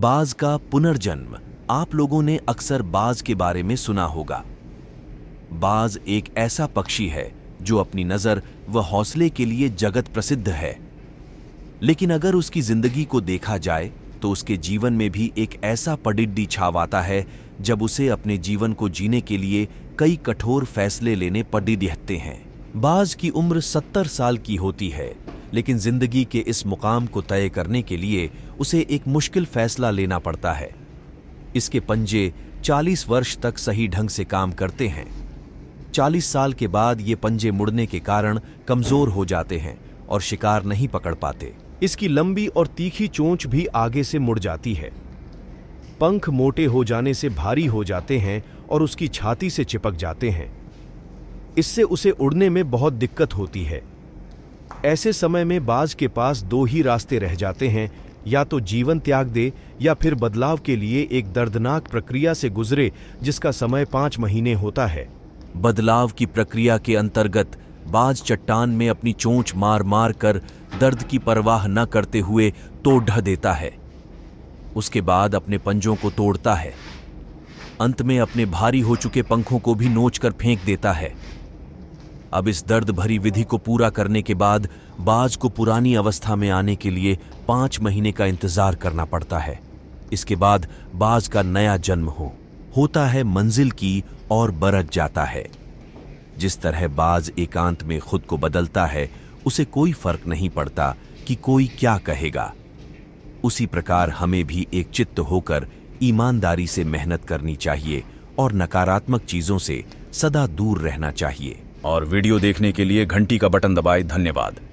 बाज का पुनर्जन्म आप लोगों ने अक्सर बाज के बारे में सुना होगा बाज एक ऐसा पक्षी है जो अपनी नजर व हौसले के लिए जगत प्रसिद्ध है लेकिन अगर उसकी जिंदगी को देखा जाए तो उसके जीवन में भी एक ऐसा पडिड्डी छाव आता है जब उसे अपने जीवन को जीने के लिए कई कठोर फैसले लेने पडिडहते हैं बाज की उम्र सत्तर साल की होती है लेकिन जिंदगी के इस मुकाम को तय करने के लिए उसे एक मुश्किल फैसला लेना पड़ता है इसके पंजे 40 वर्ष तक सही ढंग से काम करते हैं 40 साल के बाद ये पंजे मुड़ने के कारण कमजोर हो जाते हैं और शिकार नहीं पकड़ पाते इसकी लंबी और तीखी चोंच भी आगे से मुड़ जाती है पंख मोटे हो जाने से भारी हो जाते हैं और उसकी छाती से चिपक जाते हैं इससे उसे उड़ने में बहुत दिक्कत होती है ऐसे समय में बाज के पास दो ही रास्ते रह जाते हैं या तो जीवन त्याग दे या फिर बदलाव के लिए एक दर्दनाक प्रक्रिया से गुजरे जिसका समय पाँच महीने होता है बदलाव की प्रक्रिया के अंतर्गत बाज चट्टान में अपनी चोंच मार मार कर दर्द की परवाह न करते हुए तो ढह देता है उसके बाद अपने पंजों को तोड़ता है अंत में अपने भारी हो चुके पंखों को भी नोच कर फेंक देता है अब इस दर्द भरी विधि को पूरा करने के बाद बाज को पुरानी अवस्था में आने के लिए पांच महीने का इंतजार करना पड़ता है इसके बाद बाज का नया जन्म हो होता है मंजिल की और बरत जाता है जिस तरह बाज एकांत में खुद को बदलता है उसे कोई फर्क नहीं पड़ता कि कोई क्या कहेगा उसी प्रकार हमें भी एक चित्त होकर ईमानदारी से मेहनत करनी चाहिए और नकारात्मक चीजों से सदा दूर रहना चाहिए और वीडियो देखने के लिए घंटी का बटन दबाए धन्यवाद